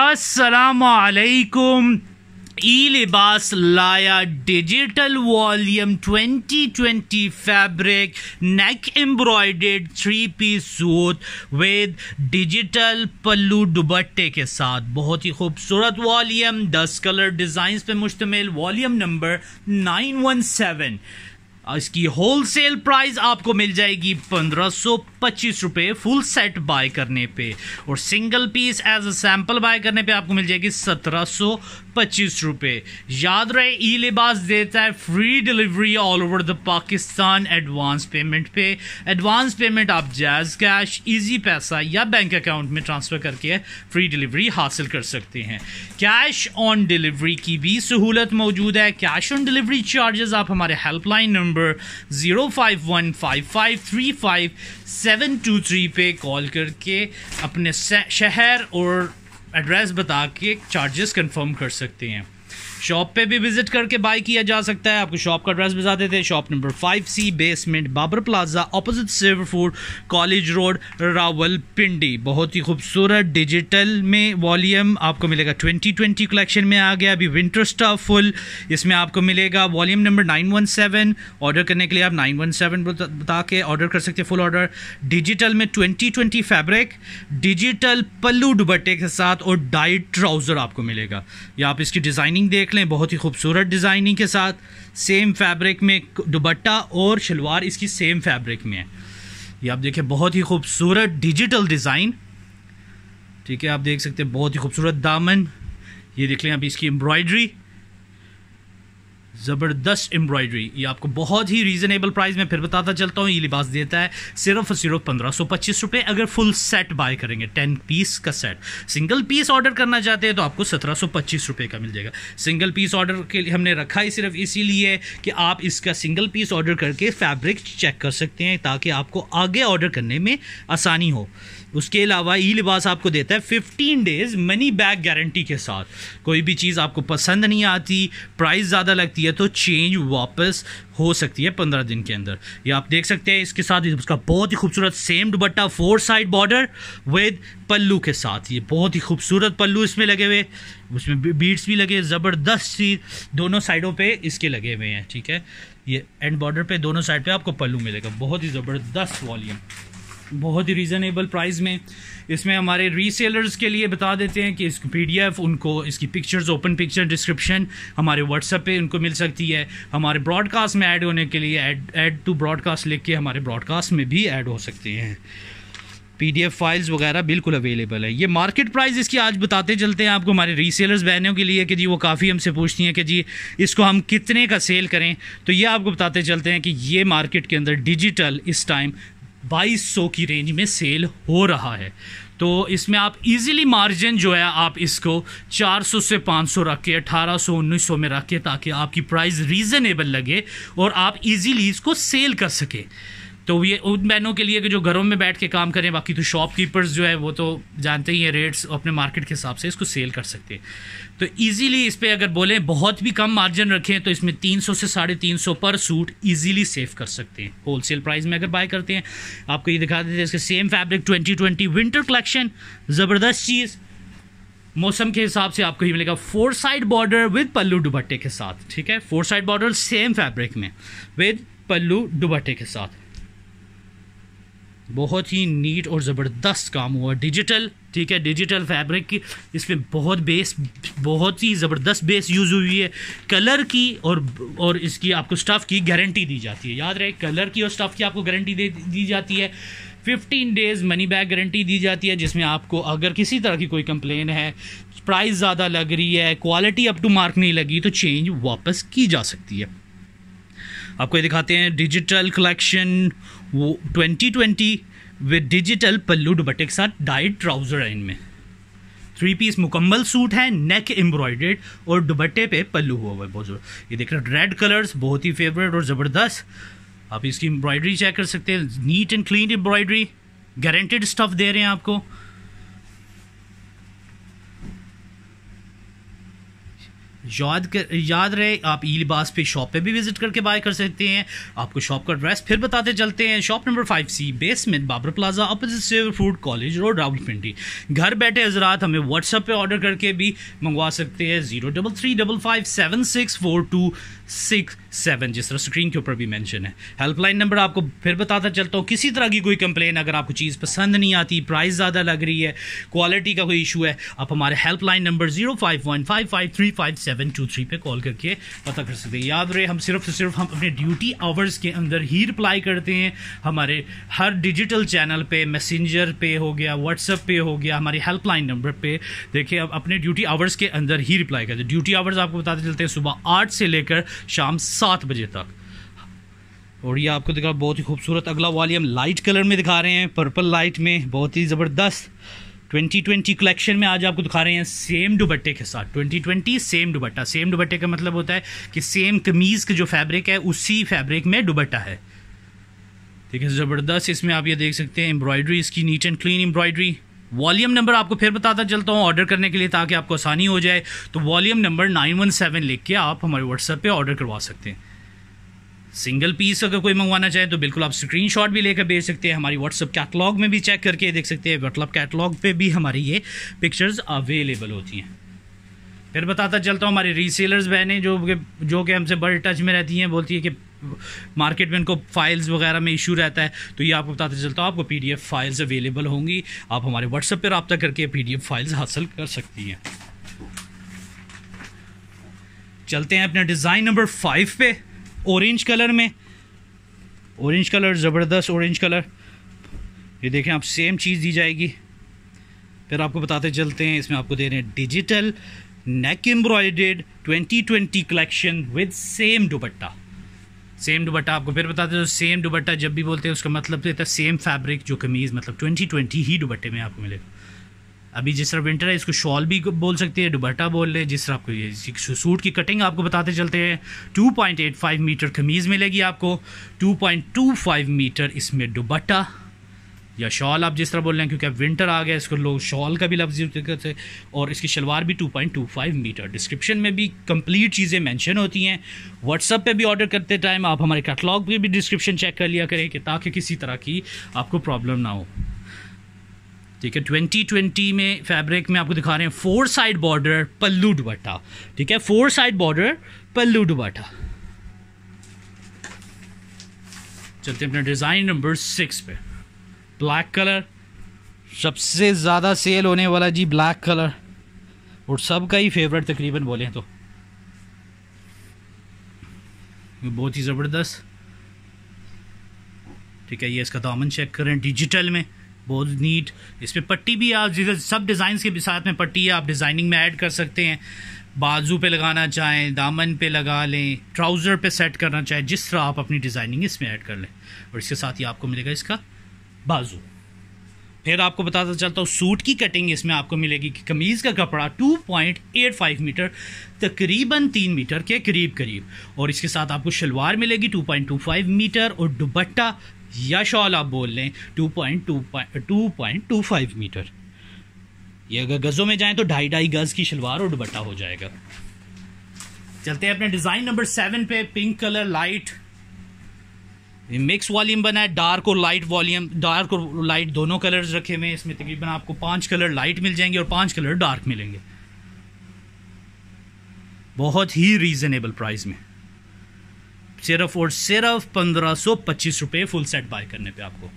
असलकुम ई लिबास लाया digital volume 2020 fabric neck embroidered three piece suit with digital pallu दुबट्टे के साथ बहुत ही खूबसूरत वॉल्यूम दस कलर डिज़ाइंस पे मुश्तमिल वॉल्यूम नंबर 917 इसकी होलसेल प्राइस आपको मिल जाएगी पंद्रह सौ पच्चीस रुपए फुल सेट बाय करने पे और single piece as a sample buy करने पे आपको मिल जाएगी सत्रह सौ पच्चीस रुपये याद रहे ई लिबास देता है free delivery all over the Pakistan advance payment पे एडवांस पेमेंट आप जैज़ कैश ईजी पैसा या बैंक अकाउंट में ट्रांसफ़र करके फ्री डिलीवरी हासिल कर सकते हैं कैश ऑन डिलीवरी की भी सहूलत मौजूद है कैश ऑन डिलीवरी चार्जेस आप हमारे helpline number zero five one five five three five seven two three पे कॉल करके अपने शहर और एड्रेस बता के चार्जेस कंफर्म कर सकते हैं शॉप पे भी विजिट करके बाय किया जा सकता है आपको शॉप का एड्रेस बता देते हैं shop number five C basement Babar plaza opposite Savour food college road Rawalpindi बहुत ही खूबसूरत डिजिटल में वॉल्यूम आपको मिलेगा 2020 कलेक्शन में आ गया अभी विंटर स्टाफ फुल इसमें आपको मिलेगा वॉल्यूम नंबर 917 ऑर्डर करने के लिए आप 917 बता के ऑर्डर कर सकते हैं फुल ऑर्डर डिजिटल में 2020 फैब्रिक डिजिटल पल्लू दुबट्टे के साथ और डाइट ट्राउज़र आपको मिलेगा या आप इसकी डिज़ाइनिंग देख देख लें बहुत ही खूबसूरत डिज़ाइनिंग के साथ सेम फैब्रिक में दुबट्टा और शलवार इसकी सेम फैब्रिक में है ये आप देखें बहुत ही खूबसूरत डिजिटल डिज़ाइन ठीक है आप देख सकते हैं बहुत ही खूबसूरत दामन ये देख लें आप इसकी एम्ब्रॉयडरी ज़बरदस्त एम्ब्रॉयडरी ये आपको बहुत ही रीज़नेबल प्राइस में फिर बताता चलता हूँ ये लिबास देता है सिर्फ और सिर्फ पंद्रह सौ पच्चीस रुपये अगर फुल सेट बाय करेंगे टेन पीस का सेट सिंगल पीस ऑर्डर करना चाहते हैं तो आपको सत्रह सौ पच्चीस रुपये का मिल जाएगा सिंगल पीस ऑर्डर के लिए हमने रखा ही सिर्फ इसीलिए कि आप इसका सिंगल पीस ऑर्डर करके फैब्रिक चेक कर सकते हैं ताकि आपको आगे ऑर्डर करने में आसानी हो उसके अलावा ई लिबास आपको देता है fifteen days money back guarantee के साथ कोई भी चीज़ आपको पसंद नहीं आती प्राइस ज़्यादा लगती है तो चेंज वापस हो सकती है पंद्रह दिन के अंदर ये आप देख सकते हैं इसके साथ उसका बहुत ही खूबसूरत same dupatta four side border with pallu के साथ ये बहुत ही खूबसूरत पल्लू इसमें लगे हुए उसमें बीट्स भी लगे ज़बरदस्त सी दोनों साइडों पे इसके लगे हुए हैं ठीक है ये एंड बॉर्डर पे दोनों साइड पे आपको पल्लू मिलेगा बहुत ही ज़बरदस्त वॉल्यूम बहुत ही रीज़नेबल प्राइस में इसमें हमारे रीसेलर्स के लिए बता देते हैं कि डी पीडीएफ उनको इसकी पिक्चर्स ओपन पिक्चर डिस्क्रिप्शन हमारे व्हाट्सएप पे उनको मिल सकती है हमारे ब्रॉडकास्ट में ऐड होने के लिए ऐड ऐड टू ब्रॉडकास्ट लिख के हमारे ब्रॉडकास्ट में भी ऐड हो सकते हैं पीडीएफ फाइल्स वगैरह बिल्कुल अवेलेबल है ये मार्केट प्राइस इसकी आज बताते चलते हैं आपको हमारे रीसेलर्स बहनों के लिए कि जी वो काफ़ी हमसे पूछती हैं कि जी इसको हम कितने का सेल करें तो ये आपको बताते चलते हैं कि ये मार्केट के अंदर डिजिटल इस टाइम 2200 की रेंज में सेल हो रहा है तो इसमें आप इजीली मार्जिन जो है आप इसको 400 से 500 रख के 1800 1900 में रख के ताकि आपकी प्राइस रीज़नेबल लगे और आप इजीली इसको सेल कर सकें तो ये उन बहनों के लिए कि जो घरों में बैठ के काम करें बाकी तो शॉपकीपर्स जो है वो तो जानते ही हैं रेट्स अपने मार्केट के हिसाब से इसको सेल कर सकते हैं तो इजीली इस पर अगर बोलें बहुत भी कम मार्जिन रखें तो इसमें 300 से साढ़े तीन पर सूट इजीली सेव कर सकते हैं होल सेल प्राइस में अगर बाय करते हैं आपको ये दिखा देते हैं इसके सेम फैब्रिक 2020 विंटर कलेक्शन ज़बरदस्त चीज़ मौसम के हिसाब से आपको ये मिलेगा four side border with pallu दुबट्टे के साथ ठीक है four side border same fabric में विद पल्लू दुबट्टे के साथ बहुत ही नीट और ज़बरदस्त काम हुआ डिजिटल ठीक है डिजिटल फैब्रिक की इसमें बहुत बेस बहुत ही ज़बरदस्त बेस यूज़ हुई है कलर की और और इसकी आपको स्टफ़ की गारंटी दी जाती है याद रहे कलर की और स्टफ़ की आपको गारंटी दे दी जाती है 15 डेज़ मनी बैक गारंटी दी जाती है जिसमें आपको अगर किसी तरह की कोई कंप्लेन है प्राइस ज़्यादा लग रही है क्वालिटी अप टू मार्क नहीं लगी तो चेंज वापस की जा सकती है आपको ये दिखाते हैं डिजिटल कलेक्शन वो 2020 विद डिजिटल पल्लू दुबट्टे के साथ डाइट ट्राउज़र है इनमें थ्री पीस मुकम्मल सूट है नेक एम्ब्रॉयडेड और दुबट्टे पे पल्लू हुआ हुआ है बहुत ये देख रहे हो रेड कलर्स बहुत ही फेवरेट और ज़बरदस्त आप इसकी एम्ब्रॉयडरी चेक कर सकते हैं neat and clean embroidery guaranteed stuff दे रहे हैं आपको याद कर याद रहे आप ई लिबास पे शॉप पे भी विजिट करके बाय कर सकते हैं आपको शॉप का एड्रेस फिर बताते चलते हैं shop number five C basement Babar plaza opposite से फूड कॉलेज रोड पिंडी घर बैठे हजरात हमें व्हाट्सअप पे ऑर्डर करके भी मंगवा सकते हैं zero double three double five seven six four two six seven जिस तरह स्क्रीन के ऊपर भी मैंशन है हेल्पलाइन नंबर आपको फिर बताता चलता हूँ किसी तरह की कोई कंप्लेन अगर आपको चीज़ पसंद नहीं आती प्राइस ज़्यादा लग रही है क्वालिटी का कोई इशू है आप हमारे helpline number zero five one five five three five seven seven two three पे कॉल करके पता कर सकते हैं याद रहे हम सिर्फ सिर्फ हम अपने ड्यूटी आवर्स के अंदर ही रिप्लाई करते हैं हमारे हर डिजिटल चैनल पे मैसेंजर पे हो गया व्हाट्सएप पे हो गया हमारी हेल्पलाइन नंबर पे देखिए अब अपने ड्यूटी आवर्स के अंदर ही रिप्लाई करते हैं ड्यूटी आवर्स आपको बताते चलते हैं सुबह आठ से लेकर शाम सात बजे तक और ये आपको दिखा बहुत ही खूबसूरत अगला वाली हम लाइट कलर में दिखा रहे हैं पर्पल लाइट में बहुत ही ज़बरदस्त 2020 कलेक्शन में आज आपको दिखा रहे हैं सेम दुबट्टे के साथ 2020 सेम दुबट्टा सेम दुबट्टे का मतलब होता है कि सेम कमीज़ का जो फैब्रिक है उसी फैब्रिक में दुबट्टा है ठीक है ज़बरदस्त इसमें आप ये देख सकते हैं एम्ब्रॉयडरी इसकी neat and clean embroidery volume number आपको फिर बताता चलता हूँ ऑर्डर करने के लिए ताकि आपको आसानी हो जाए तो वॉल्यूम नंबर नाइन लिख के आप हमारे व्हाट्सएप पर ऑर्डर करवा सकते हैं सिंगल पीस अगर कोई मंगवाना चाहे तो बिल्कुल आप स्क्रीनशॉट भी लेकर भेज सकते हैं हमारी व्हाट्सअप कैटलॉग में भी चेक करके देख सकते हैं व्हाट्सअप कैटलॉग पे भी हमारी ये पिक्चर्स अवेलेबल होती हैं फिर बताता चलता हूँ हमारे रीसेलर्स बहनें जो जो कि हमसे बड़े टच में रहती हैं बोलती है कि मार्केट में इनको फाइल्स वगैरह में इशू रहता है तो ये आपको बताते चलता हूँ आपको पीडीएफ फाइल्स अवेलेबल होंगी आप हमारे व्हाट्सएप पर रबता करके पीडीएफ फाइल्स हासिल कर सकती हैं चलते हैं अपने डिज़ाइन नंबर फाइव पे ऑरेंज कलर में ऑरेंज कलर ज़बरदस्त ऑरेंज कलर ये देखें आप सेम चीज़ दी जाएगी फिर आपको बताते चलते हैं इसमें आपको दे रहे हैं digital neck embroidered 2020 collection with same dupatta same dupatta आपको फिर बताते हैं सेम तो दुपट्टा जब भी बोलते हैं उसका मतलब देता है सेम फैब्रिक जो कमीज़ मतलब 2020 ही दुपट्टे में आपको मिलेगा अभी जिस तरह विंटर है इसको शॉल भी बोल सकते हैं दुबट्टा बोल ले जिस तरह आपको ये सूट की कटिंग आपको बताते चलते हैं 2.85 मीटर कमीज़ मिलेगी आपको 2.25 मीटर इसमें दुबट्टा या शॉल आप जिस तरह बोल रहे हैं क्योंकि अब विंटर आ गया इसको लोग शॉल का भी लफ्ज़ यूज करते हैं और इसकी शलवार भी 2.25 मीटर डिस्क्रिप्शन में भी कंप्लीट चीज़ें मेंशन होती हैं व्हाट्सअप पे भी ऑर्डर करते टाइम आप हमारे कैटलॉग पे भी डिस्क्रिप्शन चेक कर लिया करें कि ताकि किसी तरह की आपको प्रॉब्लम ना हो ठीक है 2020 में फैब्रिक में आपको दिखा रहे हैं four side border pallu dupatta ठीक है four side border pallu dupatta चलते हैं अपने डिज़ाइन नंबर सिक्स पे ब्लैक कलर सबसे ज़्यादा सेल होने वाला जी ब्लैक कलर और सबका ही फेवरेट तकरीबन बोले तो बहुत ही ज़बरदस्त ठीक है ये इसका दामन चेक करें डिजिटल में बहुत नीट इस पर पट्टी भी आप जैसे सब डिज़ाइन के साथ में पट्टी आप डिज़ाइनिंग में ऐड कर सकते हैं बाजू पे लगाना चाहें दामन पे लगा लें ट्राउज़र पे सेट करना चाहें जिस तरह आप अपनी डिज़ाइनिंग इसमें ऐड कर लें और इसके साथ ही आपको मिलेगा इसका बाजू फिर आपको बताता चलता हूँ सूट की कटिंग इसमें आपको मिलेगी कि कमीज़ का कपड़ा 2.85 मीटर तकरीबन तीन मीटर के करीब करीब और इसके साथ आपको शलवार मिलेगी 2.25 मीटर और दुबट्टा या शॉल आप बोल लें two point two two point two five metre ये अगर गज़ों में जाएं तो ढाई ढाई गज़ की शलवार और दुपट्टा हो जाएगा चलते हैं अपने डिज़ाइन नंबर सेवन पे pink colour light mix volume बना है डार्क और लाइट वॉल्यूम डार्क और लाइट दोनों कलर्स रखे हुए हैं इसमें तकरीबन आपको पांच कलर लाइट मिल जाएंगे और पांच कलर डार्क मिलेंगे बहुत ही रीज़नेबल प्राइस में सिर्फ और सिर्फ पंद्रह सौ पच्चीस रुपये फुल सेट बाय करने पे आपको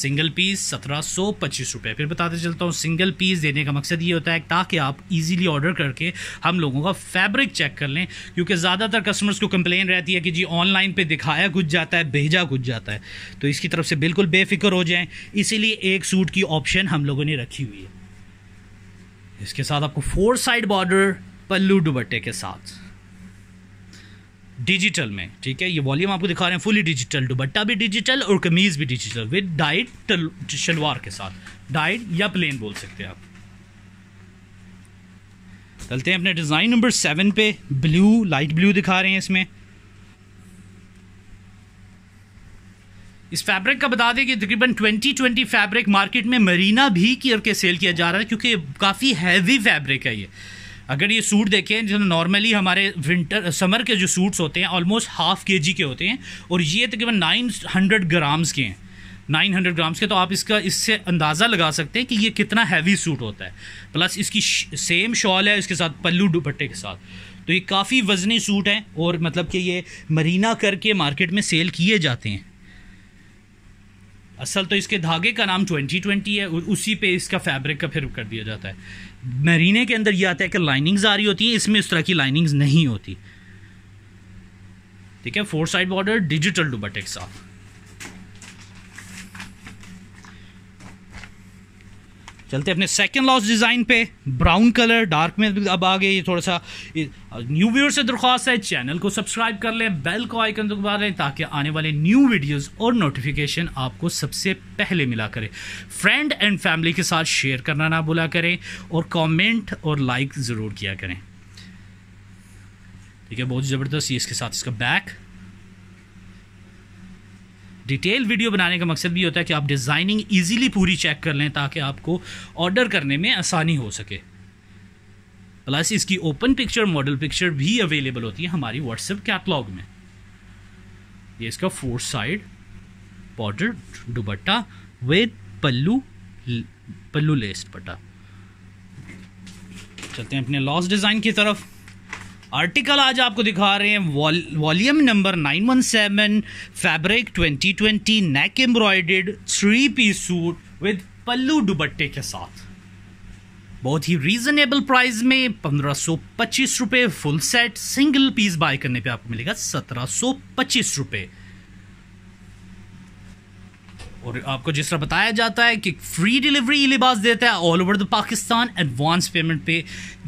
सिंगल पीस सत्रह सौ पच्चीस रुपये फिर बताते चलता हूँ सिंगल पीस देने का मकसद ये होता है ताकि आप इजीली ऑर्डर करके हम लोगों का फैब्रिक चेक कर लें क्योंकि ज़्यादातर कस्टमर्स को कंप्लेन रहती है कि जी ऑनलाइन पे दिखाया कुछ जाता है भेजा कुछ जाता है तो इसकी तरफ से बिल्कुल बेफिक्र हो जाएँ इसीलिए एक सूट की ऑप्शन हम लोगों ने रखी हुई है इसके साथ आपको फोर साइड बॉर्डर पल्लू दुबट्टे के साथ डिजिटल में ठीक है ये वॉल्यूम आपको दिखा रहे हैं फुली डिजिटल दुबट्टा भी डिजिटल और कमीज़ भी डिजिटल विद डाइट शलवार के साथ डाइट या प्लेन बोल सकते हैं आप चलते हैं अपने डिज़ाइन नंबर सेवन पे ब्लू लाइट ब्लू दिखा रहे हैं इसमें इस फैब्रिक का बता दें कि तकरीबन 2020 फैब्रिक मार्केट में मरीना भी की के सेल किया जा रहा है क्योंकि काफ़ी हैवी फैब्रिक है ये अगर ये सूट देखें जो नॉर्मली हमारे विंटर समर के जो सूट्स होते हैं ऑलमोस्ट हाफ के जी के होते हैं और ये तकरीबन नाइन हंड्रेड ग्राम्स के हैं नाइन हंड्रेड ग्राम्स के तो आप इसका इससे अंदाज़ा लगा सकते हैं कि ये कितना हैवी सूट होता है प्लस इसकी सेम शॉल है इसके साथ पल्लू दुपट्टे के साथ तो ये काफ़ी वजनी सूट हैं और मतलब कि ये मरीना करके मार्केट में सेल किए जाते हैं असल तो इसके धागे का नाम 2020 है और उसी पे इसका फैब्रिक का फिर कर दिया जाता है मरीने के अंदर ये आता है कि लाइनिंग्स आ रही होती हैं इसमें उस तरह की लाइनिंग्स नहीं होती ठीक है फोर साइड बॉर्डर डिजिटल दुबट्टे के साथ चलते अपने सेकेंड लॉस डिज़ाइन पे ब्राउन कलर डार्क में अब आ गए ये थोड़ा सा न्यू व्यूअर से दरख्वास्त है चैनल को सब्सक्राइब कर लें बेल को आइकन दबा लें ताकि आने वाले न्यू वीडियोस और नोटिफिकेशन आपको सबसे पहले मिला करें फ्रेंड एंड फैमिली के साथ शेयर करना ना भूला करें और कॉमेंट और लाइक ज़रूर किया करें ठीक है बहुत ज़बरदस्त ये इसके साथ इसका बैक डिटेल वीडियो बनाने का मकसद भी होता है कि आप डिज़ाइनिंग ईजिली पूरी चेक कर लें ताकि आपको ऑर्डर करने में आसानी हो सके प्लस इसकी ओपन पिक्चर मॉडल पिक्चर भी अवेलेबल होती है हमारी व्हाट्सएप कैटलॉग में ये इसका four side border dupatta with pallu pallu less पट्टा चलते हैं अपने लॉस डिज़ाइन की तरफ आर्टिकल आज आपको दिखा रहे हैं volume number 917 fabric 2020 neck embroidered three piece suit with pallu दुबट्टे के साथ बहुत ही रीजनेबल प्राइस में पंद्रह सौ पच्चीस रुपये full set single piece buy करने पे आपको मिलेगा सत्रह सौ पच्चीस रुपये और आपको जिस तरह बताया जाता है कि फ्री डिलीवरी ई लिबास देता है all over the Pakistan advance payment पे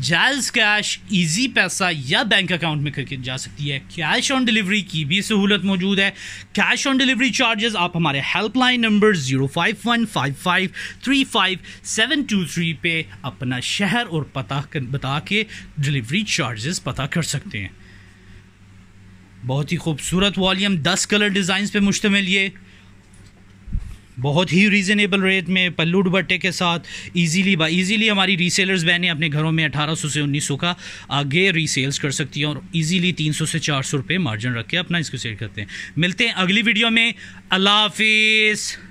जायज़ कैश इजी पैसा या बैंक अकाउंट में करके जा सकती है कैश ऑन डिलीवरी की भी सहूलत मौजूद है कैश ऑन डिलीवरी चार्जेस आप हमारे helpline number zero five one five five three five seven two three पे अपना शहर और पता कर, बता के डिलीवरी चार्जेस पता कर सकते हैं बहुत ही खूबसूरत वॉल्यूम दस कलर डिज़ाइंस पे मुश्तमिल ये बहुत ही रीज़नेबल रेट में पल्लू दुबट्टे के साथ इजीली बा इजीली हमारी रीसेलर्स बहनें अपने घरों में 1800 से 1900 का आगे रीसेल्स कर सकती हैं और इजीली 300 से 400 रुपए मार्जिन रख के अपना इसको सेल करते हैं मिलते हैं अगली वीडियो में अल्लाह हाफिज़